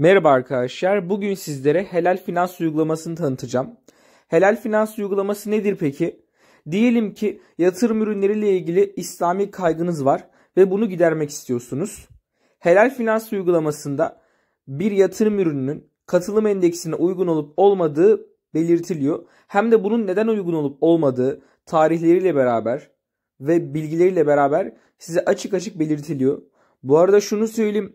Merhaba arkadaşlar. Bugün sizlere Helal Finans uygulamasını tanıtacağım. Helal Finans uygulaması nedir peki? Diyelim ki yatırım ürünleriyle ilgili İslami kaygınız var ve bunu gidermek istiyorsunuz. Helal Finans uygulamasında bir yatırım ürününün katılım endeksine uygun olup olmadığı belirtiliyor. Hem de bunun neden uygun olup olmadığı tarihleriyle beraber ve bilgileriyle beraber size açık açık belirtiliyor. Bu arada şunu söyleyeyim.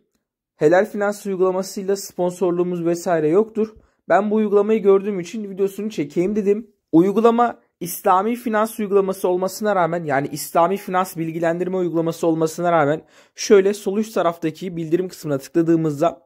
Helal Finans uygulamasıyla sponsorluğumuz vesaire yoktur. Ben bu uygulamayı gördüğüm için videosunu çekeyim dedim. Uygulama İslami finans uygulaması olmasına rağmen yani İslami finans bilgilendirme uygulaması olmasına rağmen şöyle sol üst taraftaki bildirim kısmına tıkladığımızda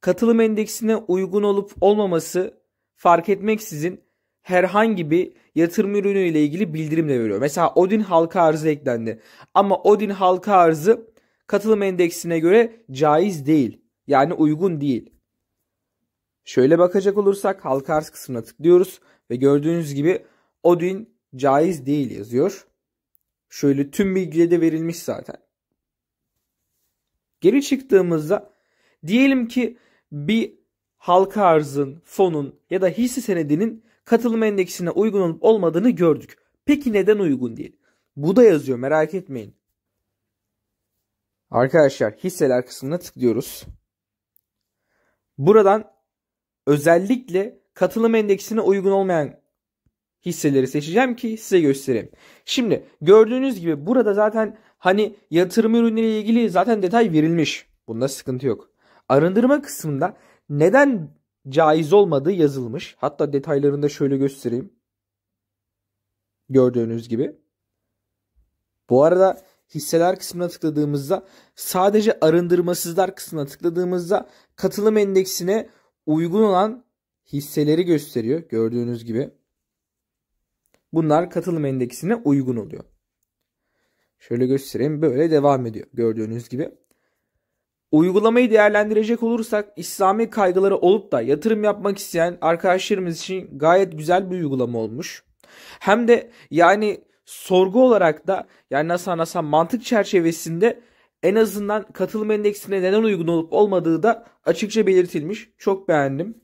katılım endeksine uygun olup olmaması fark etmeksizin herhangi bir yatırım ürünü ile ilgili bildirim de veriyor. Mesela Odin halka arzı eklendi. Ama Odin halka arzı katılım endeksine göre caiz değil. Yani uygun değil. Şöyle bakacak olursak halka arz kısmına tıklıyoruz ve gördüğünüz gibi Odin caiz değil yazıyor. Şöyle tüm bilgileri de verilmiş zaten. Geri çıktığımızda diyelim ki bir halka arzın, fonun ya da hisse senedinin katılım endeksine uygun olup olmadığını gördük. Peki neden uygun değil? Bu da yazıyor merak etmeyin. Arkadaşlar hisseler kısmına tıklıyoruz. Buradan özellikle katılım endeksine uygun olmayan hisseleri seçeceğim ki size göstereyim. Şimdi gördüğünüz gibi burada zaten hani yatırım ürünleriyle ilgili zaten detay verilmiş. Bunda sıkıntı yok. Arındırma kısmında neden caiz olmadığı yazılmış. Hatta detaylarını da şöyle göstereyim. Gördüğünüz gibi. Bu arada hisseler kısmına tıkladığımızda sadece arındırmasızlar kısmına tıkladığımızda katılım endeksine uygun olan hisseleri gösteriyor gördüğünüz gibi. Bunlar katılım endeksine uygun oluyor. Şöyle göstereyim böyle devam ediyor gördüğünüz gibi. Uygulamayı değerlendirecek olursak İslami kaygıları olup da yatırım yapmak isteyen arkadaşlarımız için gayet güzel bir uygulama olmuş. Hem de yani sorgu olarak da yani NASA NASA mantık çerçevesinde en azından katılım endeksine neden uygun olup olmadığı da açıkça belirtilmiş. Çok beğendim.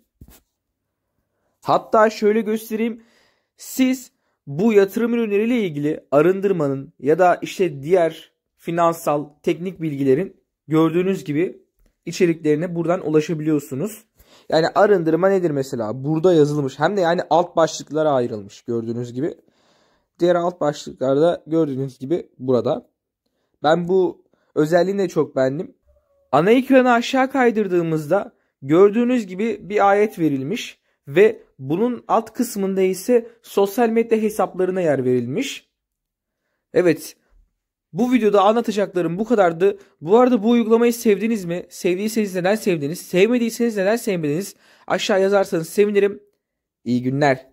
Hatta şöyle göstereyim. Siz bu yatırım ürünleriyle ilgili arındırmanın ya da işte diğer finansal teknik bilgilerin gördüğünüz gibi içeriklerine buradan ulaşabiliyorsunuz. Yani arındırma nedir mesela? Burada yazılmış hem de yani alt başlıklara ayrılmış gördüğünüz gibi. Diğer alt başlıklarda gördüğünüz gibi burada. Ben bu özelliğini de çok beğendim. Ana ekranı aşağı kaydırdığımızda gördüğünüz gibi bir ayet verilmiş ve bunun alt kısmında ise sosyal medya hesaplarına yer verilmiş. Evet bu videoda anlatacaklarım bu kadardı. Bu arada bu uygulamayı sevdiniz mi? Sevdiyseniz neden sevdiniz? Sevmediyseniz neden sevmediniz? Aşağı yazarsanız sevinirim. İyi günler.